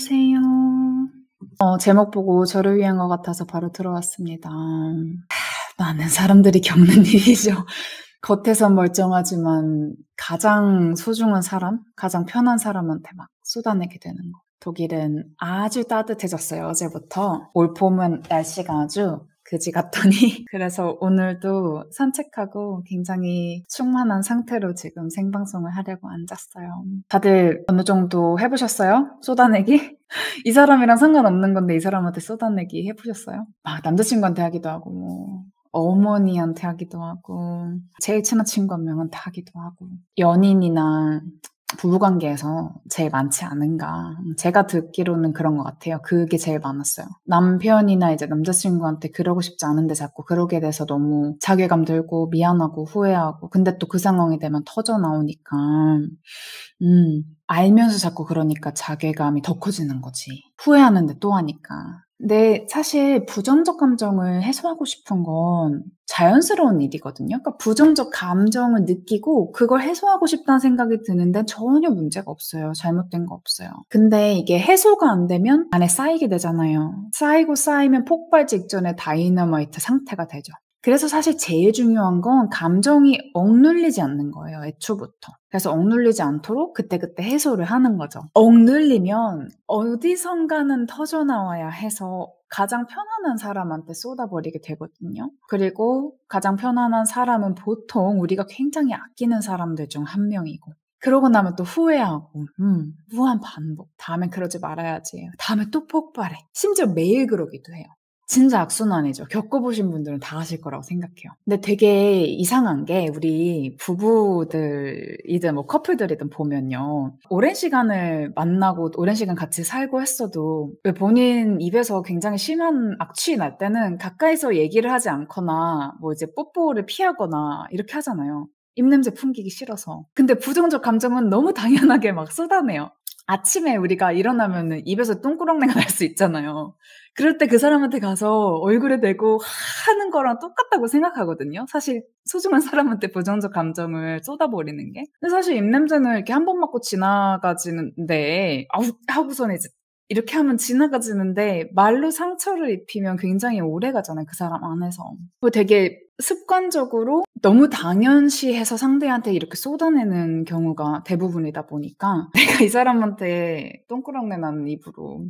안녕하세요. 어, 제목 보고 저를 위한 것 같아서 바로 들어왔습니다. 많은 사람들이 겪는 일이죠. 겉에선 멀쩡하지만 가장 소중한 사람, 가장 편한 사람한테 막 쏟아내게 되는 거. 독일은 아주 따뜻해졌어요, 어제부터. 올 봄은 날씨가 아주 그지 같더니 그래서 오늘도 산책하고 굉장히 충만한 상태로 지금 생방송을 하려고 앉았어요. 다들 어느 정도 해보셨어요? 쏟아내기? 이 사람이랑 상관없는 건데 이 사람한테 쏟아내기 해보셨어요? 막 남자친구한테 하기도 하고 뭐 어머니한테 하기도 하고 제일 친한 친구 한 명한테 하기도 하고 연인이나 부부관계에서 제일 많지 않은가. 제가 듣기로는 그런 것 같아요. 그게 제일 많았어요. 남편이나 이제 남자친구한테 그러고 싶지 않은데 자꾸 그러게 돼서 너무 자괴감 들고 미안하고 후회하고. 근데 또 그 상황이 되면 터져 나오니까, 음, 알면서 자꾸 그러니까 자괴감이 더 커지는 거지. 후회하는데 또 하니까. 근데 사실 부정적 감정을 해소하고 싶은 건 자연스러운 일이거든요. 그러니까 부정적 감정을 느끼고 그걸 해소하고 싶다는 생각이 드는데 전혀 문제가 없어요. 잘못된 거 없어요. 근데 이게 해소가 안 되면 안에 쌓이게 되잖아요. 쌓이고 쌓이면 폭발 직전의 다이너마이트 상태가 되죠. 그래서 사실 제일 중요한 건 감정이 억눌리지 않는 거예요, 애초부터. 그래서 억눌리지 않도록 그때그때 해소를 하는 거죠. 억눌리면 어디선가는 터져나와야 해서 가장 편안한 사람한테 쏟아버리게 되거든요. 그리고 가장 편안한 사람은 보통 우리가 굉장히 아끼는 사람들 중 한 명이고. 그러고 나면 또 후회하고, 음, 무한 반복. 다음엔 그러지 말아야지. 다음에 또 폭발해. 심지어 매일 그러기도 해요. 진짜 악순환이죠. 겪어보신 분들은 다 아실 거라고 생각해요. 근데 되게 이상한 게 우리 부부들이든 뭐 커플들이든 보면요. 오랜 시간을 만나고 오랜 시간 같이 살고 했어도 왜 본인 입에서 굉장히 심한 악취 날 때는 가까이서 얘기를 하지 않거나 뭐 이제 뽀뽀를 피하거나 이렇게 하잖아요. 입냄새 풍기기 싫어서. 근데 부정적 감정은 너무 당연하게 막 쏟아내요. 아침에 우리가 일어나면 입에서 똥꾸렁내가 날 수 있잖아요. 그럴 때 그 사람한테 가서 얼굴에 대고 하는 거랑 똑같다고 생각하거든요. 사실 소중한 사람한테 부정적 감정을 쏟아버리는 게. 근데 사실 입냄새는 이렇게 한 번 맞고 지나가지는데, 아우, 하고선 이제 이렇게 하면 지나가지는데 말로 상처를 입히면 굉장히 오래 가잖아요 그 사람 안에서 되게 습관적으로 너무 당연시해서 상대한테 이렇게 쏟아내는 경우가 대부분이다 보니까 내가 이 사람한테 똥꾸렁내 나는 입으로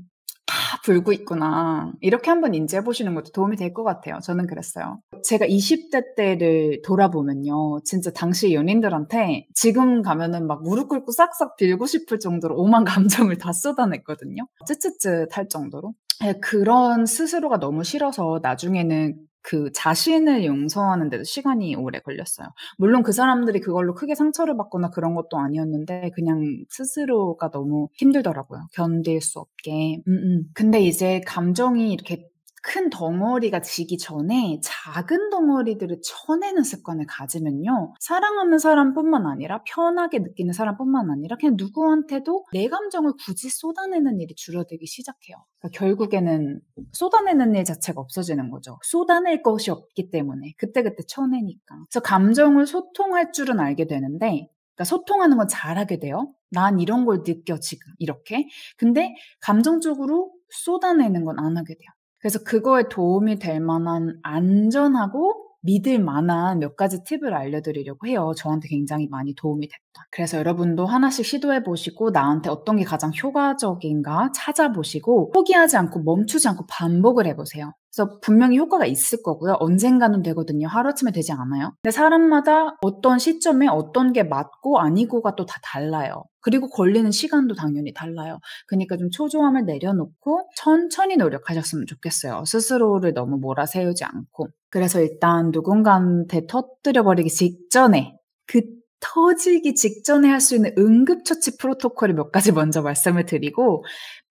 아, 불고 있구나. 이렇게 한번 인지해 보시는 것도 도움이 될 것 같아요. 저는 그랬어요. 제가 20대 때를 돌아보면요. 진짜 당시 연인들한테 지금 가면은 막 무릎 꿇고 싹싹 빌고 싶을 정도로 오만 감정을 다 쏟아냈거든요. 쯔쯔쯔 할 정도로. 예, 그런 스스로가 너무 싫어서 나중에는 그 자신을 용서하는 데도 시간이 오래 걸렸어요. 물론 그 사람들이 그걸로 크게 상처를 받거나 그런 것도 아니었는데 그냥 스스로가 너무 힘들더라고요. 견딜 수 없게. 음, 음. 근데 이제 감정이 이렇게 큰 덩어리가 지기 전에 작은 덩어리들을 쳐내는 습관을 가지면요. 사랑하는 사람뿐만 아니라 편하게 느끼는 사람뿐만 아니라 그냥 누구한테도 내 감정을 굳이 쏟아내는 일이 줄어들기 시작해요. 그러니까 결국에는 쏟아내는 일 자체가 없어지는 거죠. 쏟아낼 것이 없기 때문에 그때그때 쳐내니까. 그래서 감정을 소통할 줄은 알게 되는데 그러니까 소통하는 건 잘하게 돼요. 난 이런 걸 느껴 지금 이렇게. 근데 감정적으로 쏟아내는 건 안 하게 돼요. 그래서 그거에 도움이 될 만한 안전하고 믿을 만한 몇 가지 팁을 알려드리려고 해요. 저한테 굉장히 많이 도움이 됐다. 그래서 여러분도 하나씩 시도해 보시고 나한테 어떤 게 가장 효과적인가 찾아보시고 포기하지 않고 멈추지 않고 반복을 해보세요. 그래서 분명히 효과가 있을 거고요. 언젠가는 되거든요. 하루아침에 되지 않아요. 근데 사람마다 어떤 시점에 어떤 게 맞고 아니고가 또 다 달라요. 그리고 걸리는 시간도 당연히 달라요. 그러니까 좀 초조함을 내려놓고 천천히 노력하셨으면 좋겠어요. 스스로를 너무 몰아세우지 않고. 그래서 일단 누군가한테 터뜨려버리기 직전에 그 터지기 직전에 할 수 있는 응급처치 프로토콜을 몇 가지 먼저 말씀을 드리고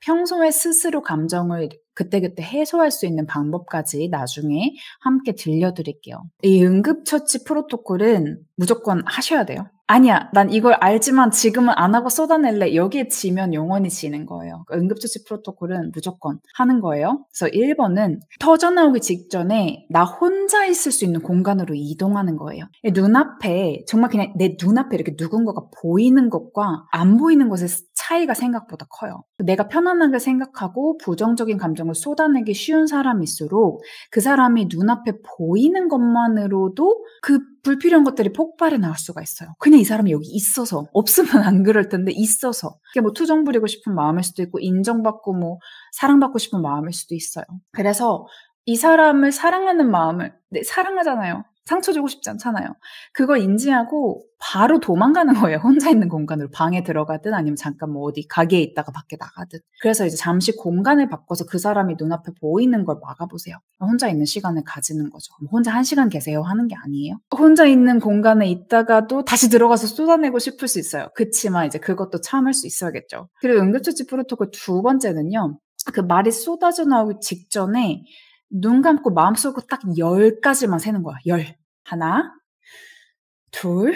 평소에 스스로 감정을 그때그때 해소할 수 있는 방법까지 나중에 함께 들려드릴게요. 이 응급처치 프로토콜은 무조건 하셔야 돼요. 아니야, 난 이걸 알지만 지금은 안 하고 쏟아낼래. 여기에 지면 영원히 지는 거예요. 응급처치 프로토콜은 무조건 하는 거예요. 그래서 1번은 터져나오기 직전에 나 혼자 있을 수 있는 공간으로 이동하는 거예요. 눈앞에, 정말 그냥 내 눈앞에 이렇게 누군가가 보이는 것과 안 보이는 것의 차이가 생각보다 커요. 내가 편안하게 생각하고 부정적인 감정을 쏟아내기 쉬운 사람일수록 그 사람이 눈앞에 보이는 것만으로도 그 불필요한 것들이 폭발해 나올 수가 있어요. 그냥 이 사람이 여기 있어서 없으면 안 그럴 텐데 있어서 그게 뭐 투정 부리고 싶은 마음일 수도 있고 인정받고 뭐 사랑받고 싶은 마음일 수도 있어요. 그래서 이 사람을 사랑하는 마음을 네, 사랑하잖아요. 상처 주고 싶지 않잖아요. 그걸 인지하고 바로 도망가는 거예요. 혼자 있는 공간으로 방에 들어가든 아니면 잠깐 뭐 어디 가게에 있다가 밖에 나가든. 그래서 이제 잠시 공간을 바꿔서 그 사람이 눈앞에 보이는 걸 막아보세요. 혼자 있는 시간을 가지는 거죠. 뭐 혼자 한 시간 계세요 하는 게 아니에요. 혼자 있는 공간에 있다가 또 다시 들어가서 쏟아내고 싶을 수 있어요. 그치만 이제 그것도 참을 수 있어야겠죠. 그리고 응급처치 프로토콜 두 번째는요. 그 말이 쏟아져 나오기 직전에 눈 감고 마음 쏠고 딱 10가지만 세는 거야. 10. 하나, 둘,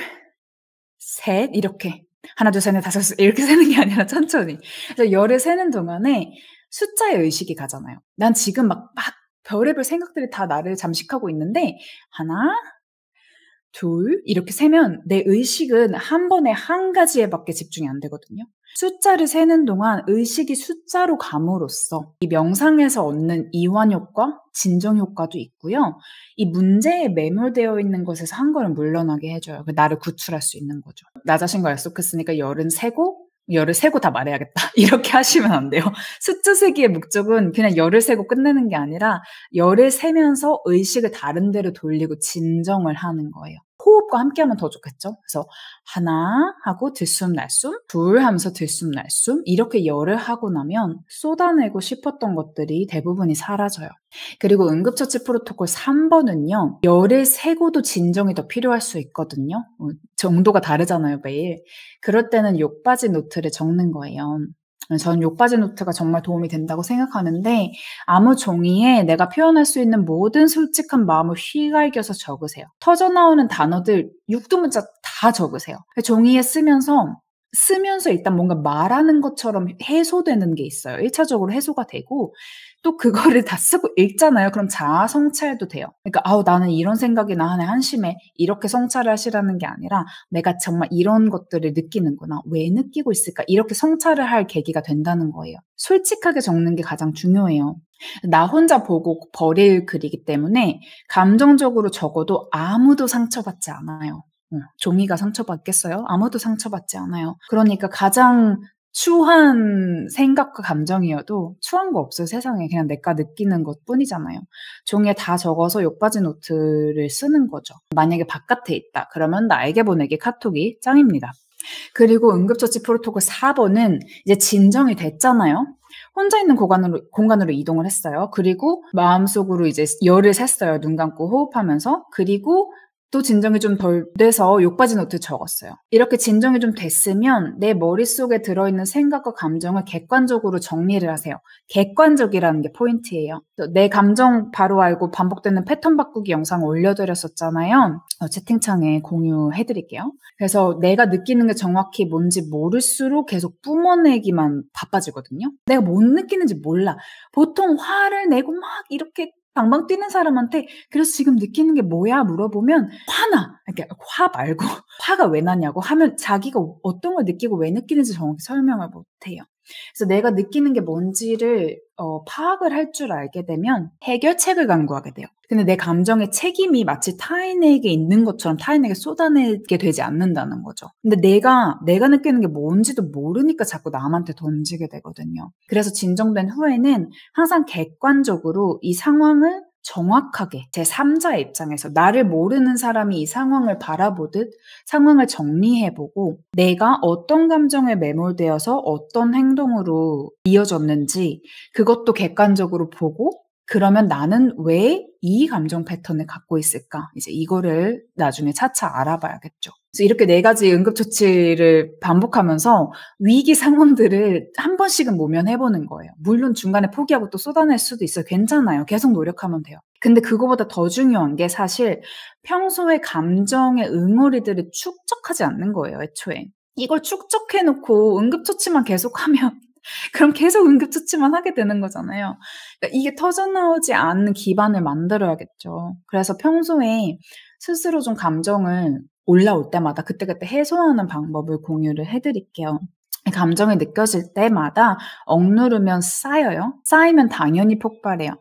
셋, 이렇게. 하나, 둘, 셋, 넷, 다섯, 이렇게 세는 게 아니라 천천히. 그래서 열을 세는 동안에 숫자의 의식이 가잖아요. 난 지금 막, 막 별의별 생각들이 다 나를 잠식하고 있는데, 하나, 둘, 이렇게 세면 내 의식은 한 번에 한 가지에 밖에 집중이 안 되거든요. 숫자를 세는 동안 의식이 숫자로 감으로써 이 명상에서 얻는 이완 효과, 진정 효과도 있고요. 이 문제에 매몰되어 있는 것에서 한 걸음 물러나게 해줘요. 그 나를 구출할 수 있는 거죠. 나 자신과 약속했으니까 열은 세고 열을 세고 다 말해야겠다. 이렇게 하시면 안 돼요. 숫자 세기의 목적은 그냥 열을 세고 끝내는 게 아니라 열을 세면서 의식을 다른 데로 돌리고 진정을 하는 거예요. 호흡과 함께 하면 더 좋겠죠? 그래서 하나 하고 들숨 날숨, 둘 하면서 들숨 날숨 이렇게 열을 하고 나면 쏟아내고 싶었던 것들이 대부분이 사라져요. 그리고 응급처치 프로토콜 3번은요. 열을 세고도 진정이 더 필요할 수 있거든요. 어, 정도가 다르잖아요, 매일. 그럴 때는 욕받이 노트를 적는 거예요. 저는 욕받이 노트가 정말 도움이 된다고 생각하는데 아무 종이에 내가 표현할 수 있는 모든 솔직한 마음을 휘갈겨서 적으세요. 터져 나오는 단어들 육두문자 다 적으세요. 종이에 쓰면서 쓰면서 일단 뭔가 말하는 것처럼 해소되는 게 있어요. 1차적으로 해소가 되고 또 그거를 다 쓰고 읽잖아요. 그럼 자아 성찰도 돼요. 그러니까 아우 나는 이런 생각이 나네 한심해. 이렇게 성찰을 하시라는 게 아니라 내가 정말 이런 것들을 느끼는구나. 왜 느끼고 있을까? 이렇게 성찰을 할 계기가 된다는 거예요. 솔직하게 적는 게 가장 중요해요. 나 혼자 보고 버릴 글이기 때문에 감정적으로 적어도 아무도 상처받지 않아요. 어, 종이가 상처받겠어요? 아무도 상처받지 않아요. 그러니까 가장 추한 생각과 감정이어도 추한 거 없어요 세상에 그냥 내가 느끼는 것 뿐이잖아요 종이에 다 적어서 욕받은 노트를 쓰는 거죠 만약에 바깥에 있다 그러면 나에게 보내기 카톡이 짱입니다 그리고 응급처치 프로토콜 4번은 이제 진정이 됐잖아요 혼자 있는 공간으로, 공간으로 이동을 했어요 그리고 마음속으로 이제 열을 샜어요 눈 감고 호흡하면서 그리고 또 진정이 좀 덜 돼서 욕받이 노트 적었어요. 이렇게 진정이 좀 됐으면 내 머릿속에 들어있는 생각과 감정을 객관적으로 정리를 하세요. 객관적이라는 게 포인트예요. 내 감정 바로 알고 반복되는 패턴 바꾸기 영상 올려드렸었잖아요. 어, 채팅창에 공유해드릴게요. 그래서 내가 느끼는 게 정확히 뭔지 모를수록 계속 뿜어내기만 바빠지거든요. 내가 못 느끼는지 몰라. 보통 화를 내고 막 이렇게 방방 뛰는 사람한테 그래서 지금 느끼는 게 뭐야 물어보면 화나 이렇게 화 말고 화가 왜 나냐고 하면 자기가 어떤 걸 느끼고 왜 느끼는지 정확히 설명을 못해요. 그래서 내가 느끼는 게 뭔지를 어, 파악을 할 줄 알게 되면 해결책을 강구하게 돼요. 근데 내 감정의 책임이 마치 타인에게 있는 것처럼 타인에게 쏟아내게 되지 않는다는 거죠. 근데 내가 내가 느끼는 게 뭔지도 모르니까 자꾸 남한테 던지게 되거든요. 그래서 진정된 후에는 항상 객관적으로 이 상황을 정확하게 제3자 입장에서 나를 모르는 사람이 이 상황을 바라보듯 상황을 정리해보고 내가 어떤 감정에 매몰되어서 어떤 행동으로 이어졌는지 그것도 객관적으로 보고 그러면 나는 왜 이 감정 패턴을 갖고 있을까? 이제 이거를 나중에 차차 알아봐야겠죠. 그래서 이렇게 네 가지 응급조치를 반복하면서 위기 상황들을 한 번씩은 모면해보는 거예요. 물론 중간에 포기하고 또 쏟아낼 수도 있어요. 괜찮아요. 계속 노력하면 돼요. 근데 그거보다 더 중요한 게 사실 평소에 감정의 응어리들을 축적하지 않는 거예요, 애초에. 이걸 축적해놓고 응급조치만 계속하면 그럼 계속 응급처치만 하게 되는 거잖아요. 그러니까 이게 터져나오지 않는 기반을 만들어야겠죠. 그래서 평소에 스스로 좀 감정을 올라올 때마다 그때그때 해소하는 방법을 공유를 해드릴게요. 감정이 느껴질 때마다 억누르면 쌓여요. 쌓이면 당연히 폭발해요.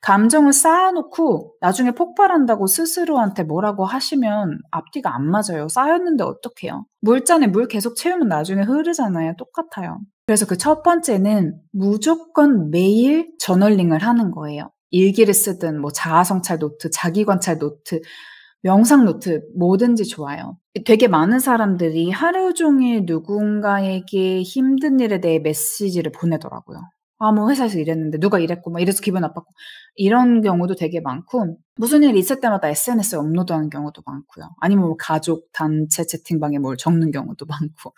감정을 쌓아놓고 나중에 폭발한다고 스스로한테 뭐라고 하시면 앞뒤가 안 맞아요. 쌓였는데 어떡해요? 물잔에 물 계속 채우면 나중에 흐르잖아요. 똑같아요. 그래서 그 첫 번째는 무조건 매일 저널링을 하는 거예요. 일기를 쓰든 뭐 자아성찰 노트, 자기관찰 노트, 명상 노트 뭐든지 좋아요. 되게 많은 사람들이 하루 종일 누군가에게 힘든 일에 대해 메시지를 보내더라고요. 아, 뭐 회사에서 이랬는데 누가 이랬고 막 뭐 이래서 기분 나빴고 이런 경우도 되게 많고 무슨 일이 있을 때마다 SNS에 업로드하는 경우도 많고요. 아니면 뭐 가족 단체 채팅방에 뭘 적는 경우도 많고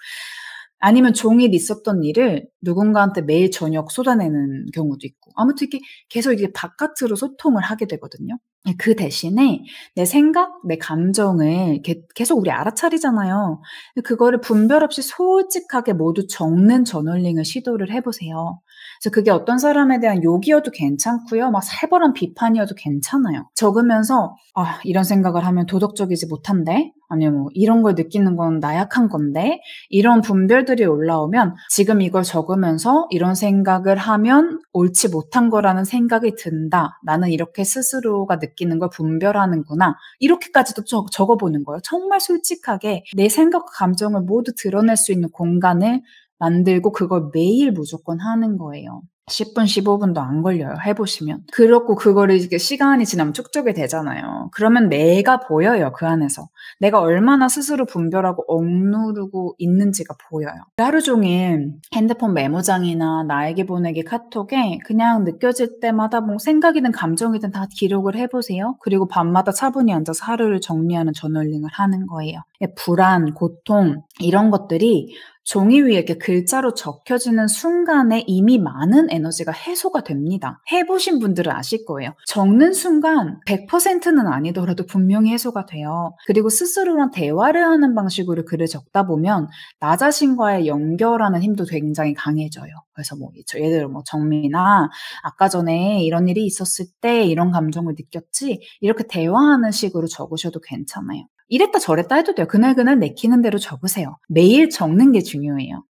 아니면 종일 있었던 일을 누군가한테 매일 저녁 쏟아내는 경우도 있고. 아무튼 이렇게 계속 이게 바깥으로 소통을 하게 되거든요. 그 대신에 내 생각, 내 감정을 계속 우리 알아차리잖아요. 그거를 분별 없이 솔직하게 모두 적는 저널링을 시도를 해보세요. 그래서 그게 어떤 사람에 대한 욕이어도 괜찮고요. 막 살벌한 비판이어도 괜찮아요. 적으면서 아, 이런 생각을 하면 도덕적이지 못한데 아니면 뭐 이런 걸 느끼는 건 나약한 건데 이런 분별들이 올라오면 지금 이걸 적으면서 이런 생각을 하면 옳지 못한 거라는 생각이 든다. 나는 이렇게 스스로가 느끼는 걸 분별하는구나. 이렇게까지도 적어보는 거예요. 정말 솔직하게 내 생각과 감정을 모두 드러낼 수 있는 공간을 만들고 그걸 매일 무조건 하는 거예요. 10분, 15분도 안 걸려요. 해보시면. 그렇고 그거를 이게 시간이 지나면 축적이 되잖아요. 그러면 내가 보여요. 그 안에서. 내가 얼마나 스스로 분별하고 억누르고 있는지가 보여요. 하루 종일 핸드폰 메모장이나 나에게 보내기 카톡에 그냥 느껴질 때마다 뭐 생각이든 감정이든 다 기록을 해보세요. 그리고 밤마다 차분히 앉아서 하루를 정리하는 저널링을 하는 거예요. 예, 불안, 고통 이런 것들이 종이 위에 이렇게 글자로 적혀지는 순간에 이미 많은 에너지가 해소가 됩니다. 해보신 분들은 아실 거예요. 적는 순간 100%는 아니더라도 분명히 해소가 돼요. 그리고 스스로랑 대화를 하는 방식으로 글을 적다 보면 나 자신과의 연결하는 힘도 굉장히 강해져요. 그래서 뭐 예를 들어 뭐 정민아 아까 전에 이런 일이 있었을 때 이런 감정을 느꼈지 이렇게 대화하는 식으로 적으셔도 괜찮아요. 이랬다 저랬다 해도 돼요. 그날그날 내키는 대로 적으세요. 매일 적는 게 중요해요.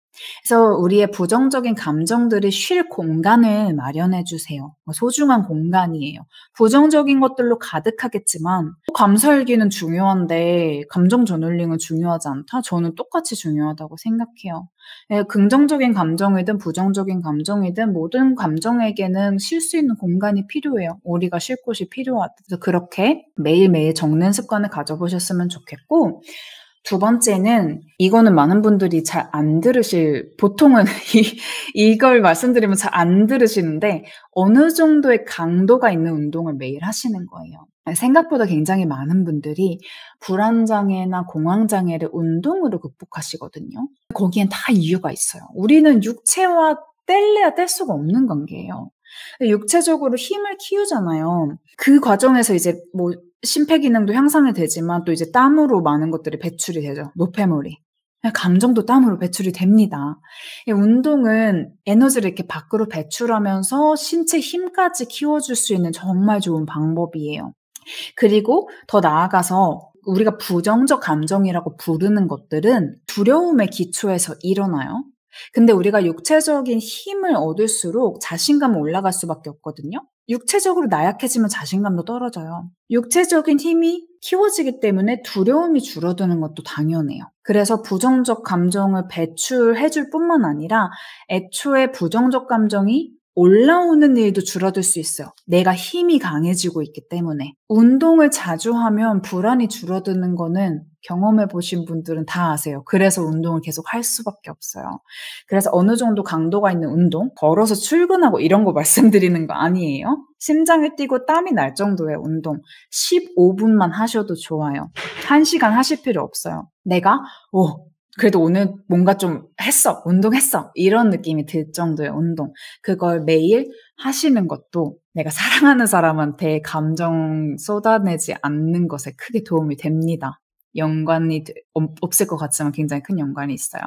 그래서 우리의 부정적인 감정들이 쉴 공간을 마련해 주세요. 뭐 소중한 공간이에요. 부정적인 것들로 가득하겠지만 감사일기는 중요한데 감정 저널링은 중요하지 않다? 저는 똑같이 중요하다고 생각해요. 예, 긍정적인 감정이든 부정적인 감정이든 모든 감정에게는 쉴 수 있는 공간이 필요해요. 우리가 쉴 곳이 필요하다. 그래서 그렇게 매일매일 적는 습관을 가져보셨으면 좋겠고 두 번째는 이거는 많은 분들이 잘 안 들으실 보통은 이, 이걸 말씀드리면 잘 안 들으시는데 어느 정도의 강도가 있는 운동을 매일 하시는 거예요. 생각보다 굉장히 많은 분들이 불안장애나 공황장애를 운동으로 극복하시거든요. 거기엔 다 이유가 있어요. 우리는 육체와 뗄래야 뗄 수가 없는 관계예요. 육체적으로 힘을 키우잖아요. 그 과정에서 이제 뭐 심폐 기능도 향상이 되지만 또 이제 땀으로 많은 것들이 배출이 되죠. 노폐물이. 감정도 땀으로 배출이 됩니다. 운동은 에너지를 이렇게 밖으로 배출하면서 신체 힘까지 키워줄 수 있는 정말 좋은 방법이에요. 그리고 더 나아가서 우리가 부정적 감정이라고 부르는 것들은 두려움의 기초에서 일어나요. 근데 우리가 육체적인 힘을 얻을수록 자신감이 올라갈 수밖에 없거든요. 육체적으로 나약해지면 자신감도 떨어져요. 육체적인 힘이 키워지기 때문에 두려움이 줄어드는 것도 당연해요. 그래서 부정적 감정을 배출해줄 뿐만 아니라 애초에 부정적 감정이 올라오는 일도 줄어들 수 있어요. 내가 힘이 강해지고 있기 때문에. 운동을 자주 하면 불안이 줄어드는 거는 경험해 보신 분들은 다 아세요. 그래서 운동을 계속 할 수밖에 없어요. 그래서 어느 정도 강도가 있는 운동, 걸어서 출근하고 이런 거 말씀드리는 거 아니에요. 심장이 뛰고 땀이 날 정도의 운동, 15분만 하셔도 좋아요. 1시간 하실 필요 없어요. 내가, 오, 그래도 오늘 뭔가 좀 했어, 운동했어 이런 느낌이 들 정도의 운동. 그걸 매일 하시는 것도 내가 사랑하는 사람한테 감정 쏟아내지 않는 것에 크게 도움이 됩니다. 연관이 없을 것 같지만 굉장히 큰 연관이 있어요.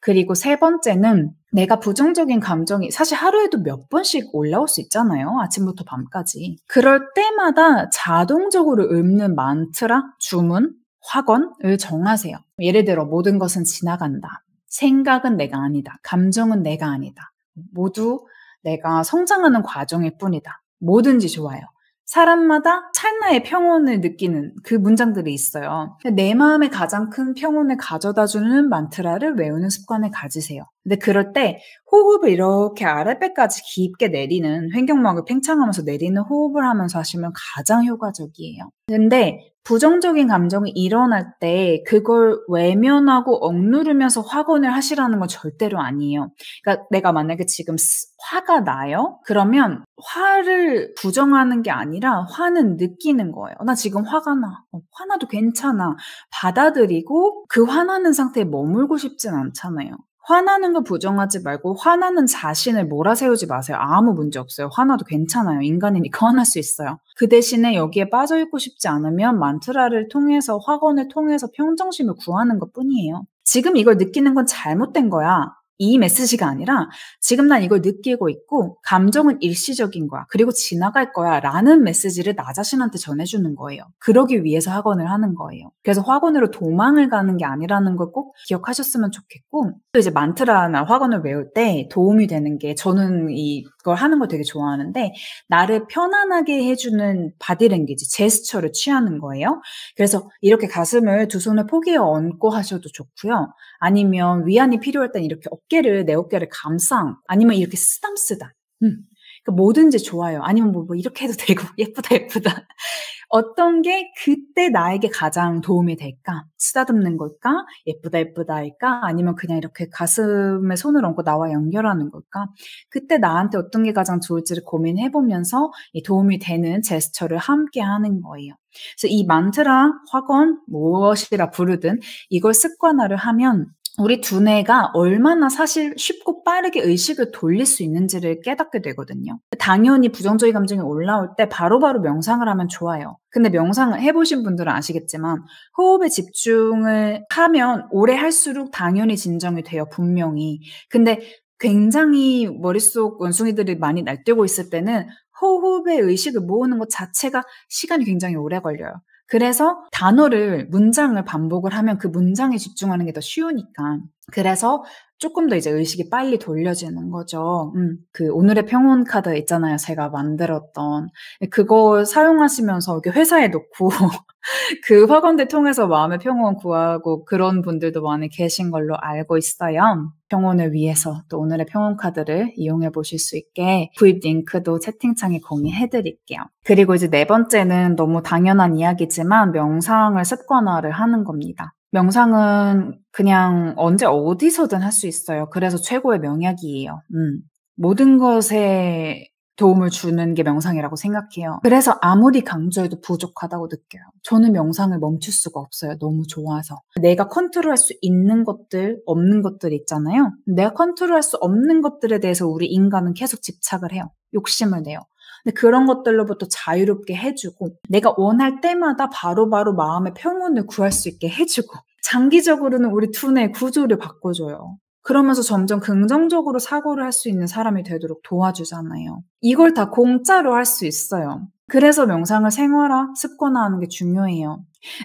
그리고 세 번째는 내가 부정적인 감정이 사실 하루에도 몇 번씩 올라올 수 있잖아요. 아침부터 밤까지. 그럴 때마다 자동적으로 읊는 만트라, 주문, 확언을 정하세요. 예를 들어 모든 것은 지나간다. 생각은 내가 아니다. 감정은 내가 아니다. 모두 내가 성장하는 과정일 뿐이다. 뭐든지 좋아요. 사람마다 찰나의 평온을 느끼는 그 문장들이 있어요. 내 마음에 가장 큰 평온을 가져다주는 만트라를 외우는 습관을 가지세요. 근데 그럴 때 호흡을 이렇게 아랫배까지 깊게 내리는 횡격막을 팽창하면서 내리는 호흡을 하면서 하시면 가장 효과적이에요. 근데 부정적인 감정이 일어날 때 그걸 외면하고 억누르면서 확언을 하시라는 건 절대로 아니에요. 그러니까 내가 만약에 지금 화가 나요? 그러면 화를 부정하는 게 아니라 화는 느끼는 거예요. 나 지금 화가 나. 어, 화나도 괜찮아. 받아들이고 그 화나는 상태에 머물고 싶진 않잖아요. 화나는 거 부정하지 말고 화나는 자신을 몰아세우지 마세요. 아무 문제 없어요. 화나도 괜찮아요. 인간이니까 화날 수 있어요. 그 대신에 여기에 빠져있고 싶지 않으면 만트라를 통해서 화건을 통해서 평정심을 구하는 것 뿐이에요. 지금 이걸 느끼는 건 잘못된 거야. 이 메시지가 아니라 지금 난 이걸 느끼고 있고 감정은 일시적인 거야. 그리고 지나갈 거야. 라는 메시지를 나 자신한테 전해주는 거예요. 그러기 위해서 학원을 하는 거예요. 그래서 학원으로 도망을 가는 게 아니라는 걸 꼭 기억하셨으면 좋겠고 또 이제 만트라나 학원을 외울 때 도움이 되는 게 저는 이걸 하는 걸 되게 좋아하는데 나를 편안하게 해주는 바디랭귀지, 제스처를 취하는 거예요. 그래서 이렇게 가슴을 두 손을 포개어 얹고 하셔도 좋고요. 아니면 위안이 필요할 땐 이렇게 어깨를 내 어깨를 감상 아니면 이렇게 쓰담쓰담 음. 그 그러니까 뭐든지 좋아요 아니면 뭐, 뭐 이렇게 해도 되고 예쁘다 예쁘다 어떤 게 그때 나에게 가장 도움이 될까? 쓰다듬는 걸까? 예쁘다 예쁘다일까? 아니면 그냥 이렇게 가슴에 손을 얹고 나와 연결하는 걸까? 그때 나한테 어떤 게 가장 좋을지를 고민해보면서 도움이 되는 제스처를 함께 하는 거예요. 그래서 이 만트라, 화건, 무엇이라 부르든 이걸 습관화를 하면 우리 두뇌가 얼마나 사실 쉽고 빠르게 의식을 돌릴 수 있는지를 깨닫게 되거든요. 당연히 부정적인 감정이 올라올 때 바로바로 바로 명상을 하면 좋아요. 근데 명상을 해보신 분들은 아시겠지만 호흡에 집중을 하면 오래 할수록 당연히 진정이 돼요, 분명히. 근데 굉장히 머릿속 원숭이들이 많이 날뛰고 있을 때는 호흡에 의식을 모으는 것 자체가 시간이 굉장히 오래 걸려요. 그래서 단어를 문장을 반복을 하면 그 문장에 집중하는 게 더 쉬우니까 그래서 조금 더 이제 의식이 빨리 돌려지는 거죠. 음, 그 오늘의 평온 카드 있잖아요. 제가 만들었던 그거 사용하시면서 회사에 놓고 그 화관대 통해서 마음의 평온 구하고 그런 분들도 많이 계신 걸로 알고 있어요. 평온을 위해서 또 오늘의 평온 카드를 이용해 보실 수 있게 구입 링크도 채팅창에 공유해 드릴게요. 그리고 이제 네 번째는 너무 당연한 이야기지만 명상을 습관화를 하는 겁니다. 명상은 그냥 언제 어디서든 할 수 있어요. 그래서 최고의 명약이에요. 음. 모든 것에 도움을 주는 게 명상이라고 생각해요. 그래서 아무리 강조해도 부족하다고 느껴요. 저는 명상을 멈출 수가 없어요. 너무 좋아서. 내가 컨트롤할 수 있는 것들, 없는 것들 있잖아요. 내가 컨트롤할 수 없는 것들에 대해서 우리 인간은 계속 집착을 해요. 욕심을 내요. 근데 그런 것들로부터 자유롭게 해주고 내가 원할 때마다 바로바로 마음의 평온을 구할 수 있게 해주고 장기적으로는 우리 두뇌의 구조를 바꿔줘요. 그러면서 점점 긍정적으로 사고를 할 수 있는 사람이 되도록 도와주잖아요. 이걸 다 공짜로 할 수 있어요. 그래서 명상을 생활화, 습관화하는 게 중요해요.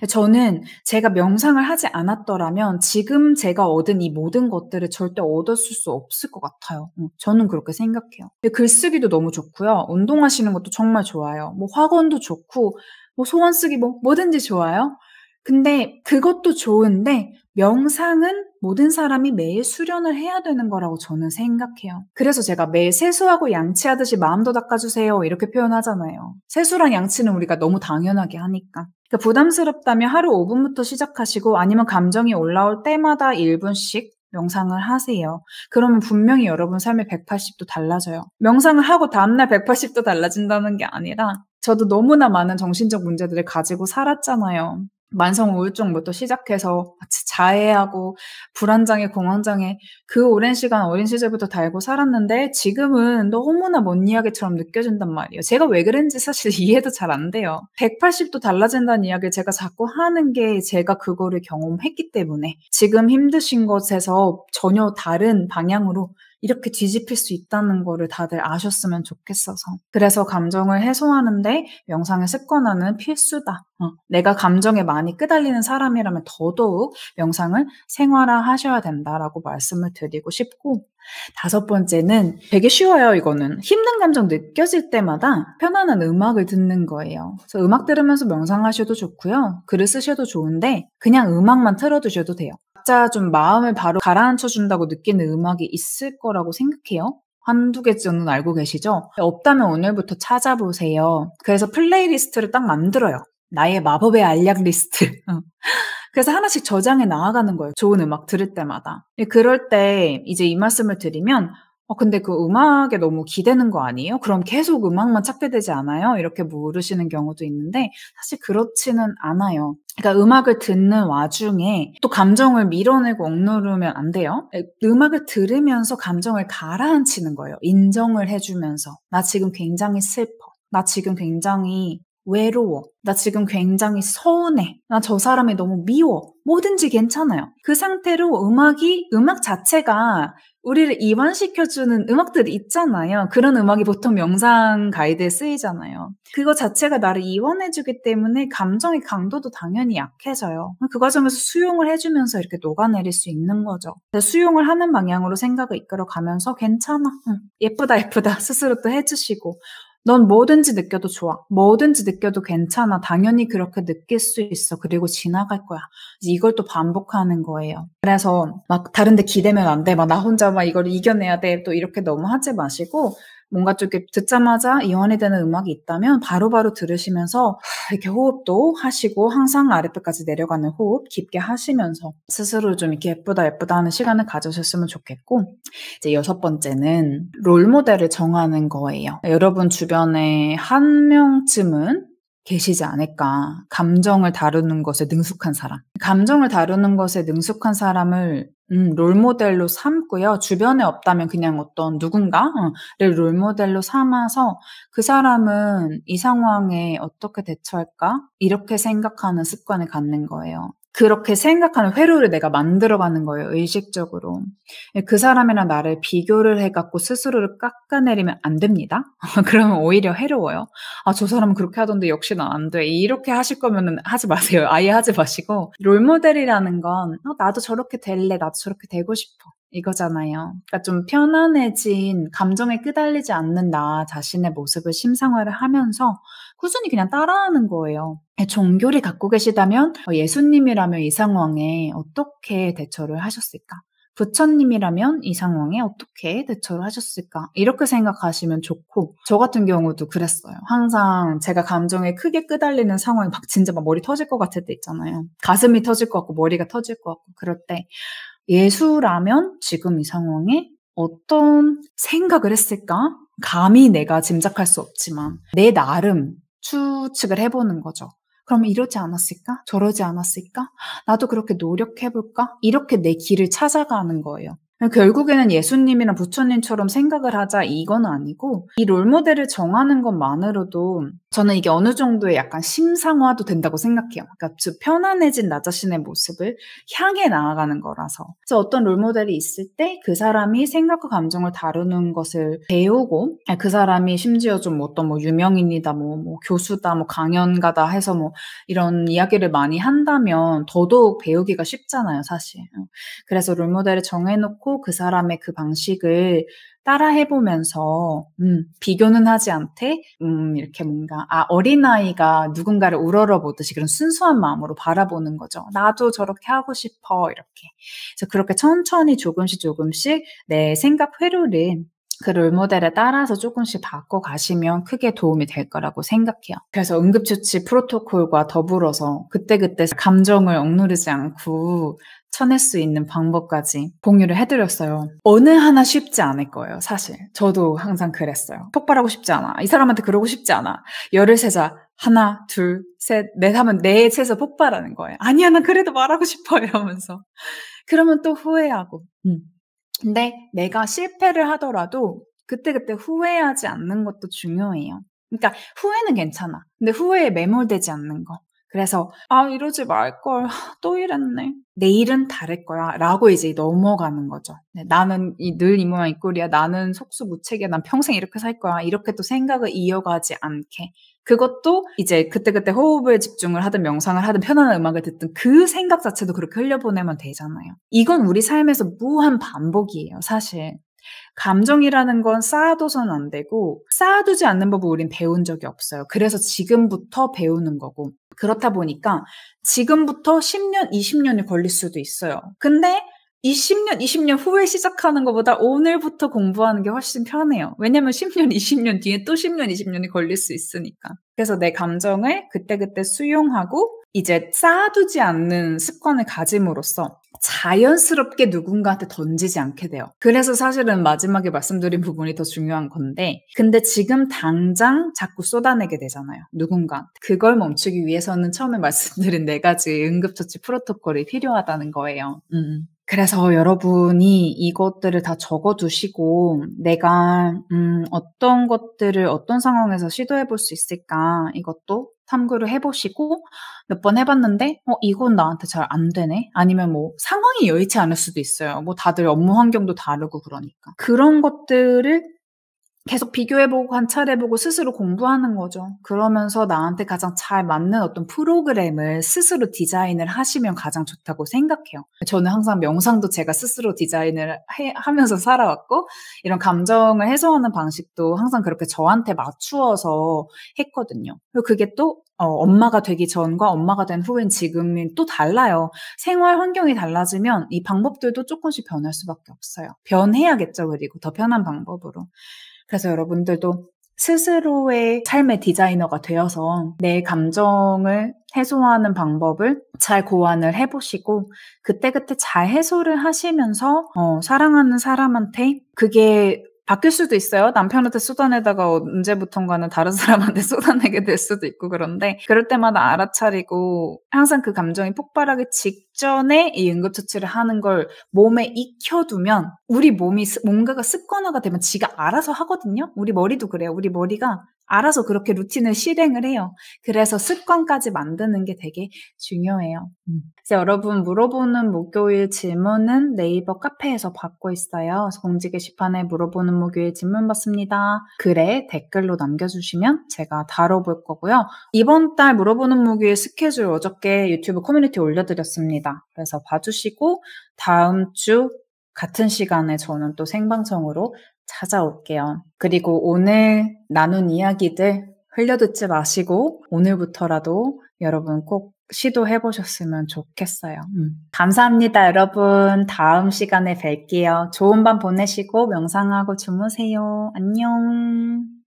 저는 제가 명상을 하지 않았더라면 지금 제가 얻은 이 모든 것들을 절대 얻었을 수 없을 것 같아요. 어, 저는 그렇게 생각해요. 글쓰기도 너무 좋고요. 운동하시는 것도 정말 좋아요. 뭐 학원도 좋고, 뭐 소원 쓰기 뭐 뭐든지 좋아요. 근데 그것도 좋은데 명상은 모든 사람이 매일 수련을 해야 되는 거라고 저는 생각해요. 그래서 제가 매일 세수하고 양치하듯이 마음도 닦아주세요. 이렇게 표현하잖아요. 세수랑 양치는 우리가 너무 당연하게 하니까. 그러니까 부담스럽다면 하루 5분부터 시작하시고 아니면 감정이 올라올 때마다 1분씩 명상을 하세요. 그러면 분명히 여러분 삶의 180도 달라져요. 명상을 하고 다음날 180도 달라진다는 게 아니라 저도 너무나 많은 정신적 문제들을 가지고 살았잖아요. 만성 우울증부터 시작해서 자해하고 불안장애, 공황장애 그 오랜 시간 어린 시절부터 달고 살았는데 지금은 너무나 먼 이야기처럼 느껴진단 말이에요. 제가 왜 그런지 사실 이해도 잘 안 돼요. 180도 달라진다는 이야기를 제가 자꾸 하는 게 제가 그거를 경험했기 때문에 지금 힘드신 것에서 전혀 다른 방향으로 이렇게 뒤집힐 수 있다는 거를 다들 아셨으면 좋겠어서. 그래서 감정을 해소하는데 명상의 습관화는 필수다. 어. 내가 감정에 많이 끄달리는 사람이라면 더더욱 명상을 생활화하셔야 된다라고 말씀을 드리고 싶고 다섯 번째는 되게 쉬워요, 이거는. 힘든 감정 느껴질 때마다 편안한 음악을 듣는 거예요. 그래서 음악 들으면서 명상하셔도 좋고요. 글을 쓰셔도 좋은데 그냥 음악만 틀어두셔도 돼요. 각자 좀 마음을 바로 가라앉혀 준다고 느끼는 음악이 있을 거라고 생각해요. 한두 개쯤은 알고 계시죠? 없다면 오늘부터 찾아보세요. 그래서 플레이리스트를 딱 만들어요. 나의 마법의 알약 리스트. 어. 그래서 하나씩 저장해 나아가는 거예요. 좋은 음악 들을 때마다. 예, 그럴 때 이제 이 말씀을 드리면 어, 근데 그 음악에 너무 기대는 거 아니에요? 그럼 계속 음악만 찾게 되지 않아요? 이렇게 물으시는 경우도 있는데 사실 그렇지는 않아요. 그러니까 음악을 듣는 와중에 또 감정을 밀어내고 억누르면 안 돼요. 음악을 들으면서 감정을 가라앉히는 거예요. 인정을 해주면서 나 지금 굉장히 슬퍼. 나 지금 굉장히 외로워. 나 지금 굉장히 서운해. 나 저 사람이 너무 미워. 뭐든지 괜찮아요. 그 상태로 음악이, 음악 자체가 우리를 이완시켜주는 음악들이 있잖아요. 그런 음악이 보통 명상 가이드에 쓰이잖아요. 그거 자체가 나를 이완해주기 때문에 감정의 강도도 당연히 약해져요. 그 과정에서 수용을 해주면서 이렇게 녹아내릴 수 있는 거죠. 수용을 하는 방향으로 생각을 이끌어 가면서 괜찮아. 응. 예쁘다, 예쁘다. 스스로 또 해주시고. 넌 뭐든지 느껴도 좋아. 뭐든지 느껴도 괜찮아. 당연히 그렇게 느낄 수 있어. 그리고 지나갈 거야. 이걸 또 반복하는 거예요. 그래서 막 다른데 기대면 안 돼. 막 나 혼자 막 이걸 이겨내야 돼. 또 이렇게 너무 하지 마시고 뭔가 좀이 듣자마자 이완이 되는 음악이 있다면 바로바로 바로 들으시면서 이렇게 호흡도 하시고 항상 아랫배까지 내려가는 호흡 깊게 하시면서 스스로 좀 이렇게 예쁘다 예쁘다 하는 시간을 가져셨으면 좋겠고 이제 여섯 번째는 롤 모델을 정하는 거예요. 여러분 주변에 한 명쯤은 계시지 않을까. 감정을 다루는 것에 능숙한 사람. 감정을 다루는 것에 능숙한 사람을 음, 롤모델로 삼고요. 주변에 없다면 그냥 어떤 누군가를 어, 롤모델로 삼아서 그 사람은 이 상황에 어떻게 대처할까? 이렇게 생각하는 습관을 갖는 거예요. 그렇게 생각하는 회로를 내가 만들어가는 거예요, 의식적으로. 그 사람이랑 나를 비교를 해갖고 스스로를 깎아내리면 안 됩니다. 그러면 오히려 해로워요. 아, 저 사람은 그렇게 하던데 역시 나안 돼. 이렇게 하실 거면 하지 마세요. 아예 하지 마시고. 롤모델이라는 건, 어, 나도 저렇게 될래. 나도 저렇게 되고 싶어. 이거잖아요. 그러니까 좀 편안해진 감정에 끄달리지 않는 나 자신의 모습을 심상화를 하면서 꾸준히 그냥 따라하는 거예요. 네, 종교를 갖고 계시다면 어, 예수님이라면 이 상황에 어떻게 대처를 하셨을까? 부처님이라면 이 상황에 어떻게 대처를 하셨을까? 이렇게 생각하시면 좋고, 저 같은 경우도 그랬어요. 항상 제가 감정에 크게 끄달리는 상황이 막 진짜 막 머리 터질 것 같을 때 있잖아요. 가슴이 터질 것 같고, 머리가 터질 것 같고, 그럴 때 예수라면 지금 이 상황에 어떤 생각을 했을까? 감히 내가 짐작할 수 없지만, 내 나름 추측을 해보는 거죠. 그러면 이러지 않았을까? 저러지 않았을까? 나도 그렇게 노력해볼까? 이렇게 내 길을 찾아가는 거예요. 결국에는 예수님이나 부처님처럼 생각을 하자 이건 아니고 이 롤모델을 정하는 것만으로도 저는 이게 어느 정도의 약간 심상화도 된다고 생각해요. 그러니까 즉 편안해진 나 자신의 모습을 향해 나아가는 거라서. 그래서 어떤 롤모델이 있을 때 그 사람이 생각과 감정을 다루는 것을 배우고 아, 그 사람이 심지어 좀 어떤 뭐 유명인이다, 뭐, 뭐 교수다, 뭐 강연가다 해서 뭐 이런 이야기를 많이 한다면 더더욱 배우기가 쉽잖아요, 사실. 어. 그래서 롤모델을 정해놓고 하고 그 사람의 그 방식을 따라 해보면서 음, 비교는 하지 않되 음, 이렇게 뭔가 아 어린아이가 누군가를 우러러 보듯이 그런 순수한 마음으로 바라보는 거죠. 나도 저렇게 하고 싶어 이렇게. 그래서 그렇게 천천히 조금씩 조금씩 내 생각 회로를 그 롤모델에 따라서 조금씩 바꿔 가시면 크게 도움이 될 거라고 생각해요. 그래서 응급조치 프로토콜과 더불어서 그때그때 감정을 억누르지 않고 쳐낼 수 있는 방법까지 공유를 해드렸어요. 어느 하나 쉽지 않을 거예요, 사실. 저도 항상 그랬어요. 폭발하고 싶지 않아. 이 사람한테 그러고 싶지 않아. 열을 세자. 하나, 둘, 셋, 넷 하면 넷에서 네 폭발하는 거예요. 아니야, 나 그래도 말하고 싶어. 이러면서. 그러면 또 후회하고. 음. 근데 내가 실패를 하더라도 그때그때 후회하지 않는 것도 중요해요. 그러니까 후회는 괜찮아. 근데 후회에 매몰되지 않는 거. 그래서 아 이러지 말걸 또 이랬네 내일은 다를 거야 라고 이제 넘어가는 거죠 네, 나는 늘이 모양 이꼴리야 나는 속수무책이야 난 평생 이렇게 살 거야 이렇게 또 생각을 이어가지 않게 그것도 이제 그때그때 호흡을 집중을 하든 명상을 하든 편안한 음악을 듣든 그 생각 자체도 그렇게 흘려보내면 되잖아요 이건 우리 삶에서 무한 반복이에요 사실 감정이라는 건 쌓아둬서는 안 되고 쌓아두지 않는 법을 우린 배운 적이 없어요. 그래서 지금부터 배우는 거고 그렇다 보니까 지금부터 10년, 20년이 걸릴 수도 있어요. 근데 20년, 20년 후에 시작하는 것보다 오늘부터 공부하는 게 훨씬 편해요. 왜냐면 10년, 20년 뒤에 또 10년, 20년이 걸릴 수 있으니까. 그래서 내 감정을 그때그때 수용하고 이제 쌓아두지 않는 습관을 가짐으로써 자연스럽게 누군가한테 던지지 않게 돼요. 그래서 사실은 마지막에 말씀드린 부분이 더 중요한 건데, 근데 지금 당장 자꾸 쏟아내게 되잖아요. 누군가. 그걸 멈추기 위해서는 처음에 말씀드린 네 가지 응급처치 프로토콜이 필요하다는 거예요. 음. 음. 그래서 여러분이 이것들을 다 적어 두시고 내가 음, 어떤 것들을 어떤 상황에서 시도해 볼 수 있을까 이것도 참고를 해보시고 몇 번 해봤는데 어 이건 나한테 잘 안 되네 아니면 뭐 상황이 여의치 않을 수도 있어요 뭐 다들 업무 환경도 다르고 그러니까 그런 것들을 계속 비교해보고 관찰해보고 스스로 공부하는 거죠. 그러면서 나한테 가장 잘 맞는 어떤 프로그램을 스스로 디자인을 하시면 가장 좋다고 생각해요. 저는 항상 명상도 제가 스스로 디자인을 해, 하면서 살아왔고, 이런 감정을 해소하는 방식도 항상 그렇게 저한테 맞추어서 했거든요. 그리고 그게 또 어, 엄마가 되기 전과 엄마가 된 후엔 지금은 또 달라요. 생활 환경이 달라지면 이 방법들도 조금씩 변할 수밖에 없어요. 변해야겠죠, 그리고 더 편한 방법으로. 그래서 여러분들도 스스로의 삶의 디자이너가 되어서 내 감정을 해소하는 방법을 잘 고안을 해보시고 그때그때 잘 해소를 하시면서 어, 사랑하는 사람한테 그게 바뀔 수도 있어요. 남편한테 쏟아내다가 언제부턴가는 다른 사람한테 쏟아내게 될 수도 있고 그런데 그럴 때마다 알아차리고 항상 그 감정이 폭발하기 직 직전에 이 응급처치를 하는 걸 몸에 익혀두면 우리 몸이 뭔가가 습관화가 되면 지가 알아서 하거든요. 우리 머리도 그래요. 우리 머리가 알아서 그렇게 루틴을 실행을 해요. 그래서 습관까지 만드는 게 되게 중요해요. 음. 그래서 여러분 물어보는 목요일 질문은 네이버 카페에서 받고 있어요. 공지 게시판에 물어보는 목요일 질문 받습니다. 글에 댓글로 남겨주시면 제가 다뤄볼 거고요. 이번 달 물어보는 목요일 스케줄 어저께 유튜브 커뮤니티 올려드렸습니다. 있습니다. 그래서 봐주시고 다음 주 같은 시간에 저는 또 생방송으로 찾아올게요. 그리고 오늘 나눈 이야기들 흘려듣지 마시고 오늘부터라도 여러분 꼭 시도해 보셨으면 좋겠어요. 음. 감사합니다, 여러분. 다음 시간에 뵐게요. 좋은 밤 보내시고 명상하고 주무세요. 안녕.